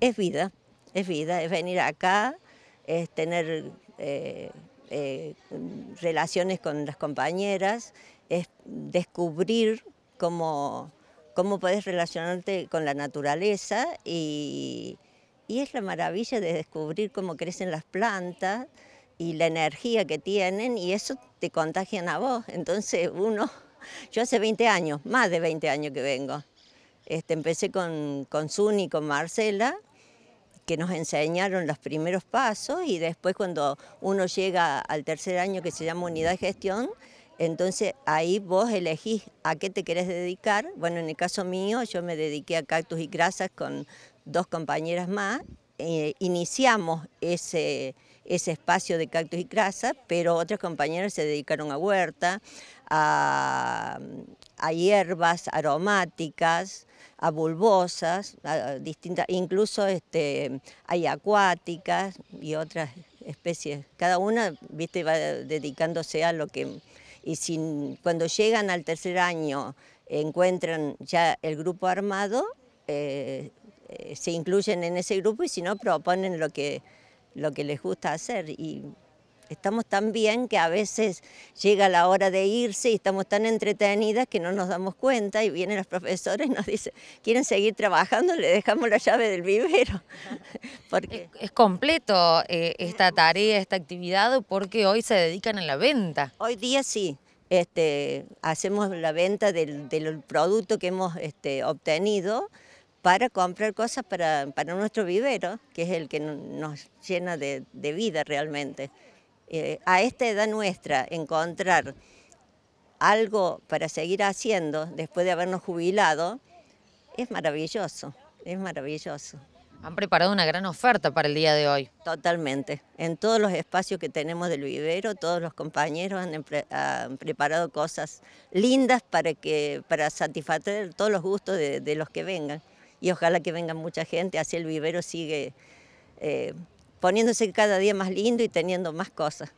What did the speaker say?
es vida, es vida, es venir acá, es tener eh, eh, relaciones con las compañeras, es descubrir cómo, cómo puedes relacionarte con la naturaleza y, es la maravilla de descubrir cómo crecen las plantas y la energía que tienen y eso te contagian a vos. Entonces uno, yo hace 20 años, más de 20 años que vengo, este, empecé con, con con Marcela que nos enseñaron los primeros pasos y después cuando uno llega al tercer año que se llama unidad de gestión, entonces ahí vos elegís a qué te querés dedicar. Bueno, en el caso mío yo me dediqué a cactus y grasas con dos compañeras más. Eh, iniciamos ese, espacio de cactus y grasas, pero otras compañeras se dedicaron a huerta, a hierbas aromáticas, a bulbosas, a distintas, incluso este, hay acuáticas y otras especies. Cada una viste, va dedicándose a lo que... Y sin, cuando llegan al tercer año, encuentran ya el grupo armado, eh, eh, se incluyen en ese grupo y si no proponen lo que, lo que les gusta hacer. Y Estamos tan bien que a veces llega la hora de irse y estamos tan entretenidas que no nos damos cuenta y vienen los profesores y nos dicen, ¿quieren seguir trabajando? Le dejamos la llave del vivero. porque es, completo eh, esta tarea, esta actividad, porque hoy se dedican a la venta. Hoy día sí. Este, hacemos la venta del, producto que hemos este, obtenido para comprar cosas para, nuestro vivero, que es el que nos llena de vida realmente. Eh, a esta edad nuestra encontrar algo para seguir haciendo después de habernos jubilado, es maravilloso, es maravilloso. Han preparado una gran oferta para el día de hoy. Totalmente. En todos los espacios que tenemos del vivero, todos los compañeros han, preparado cosas lindas para, que, para satisfacer todos los gustos de, los que vengan. Y ojalá que venga mucha gente, así el vivero sigue eh, poniéndose cada día más lindo y teniendo más cosas.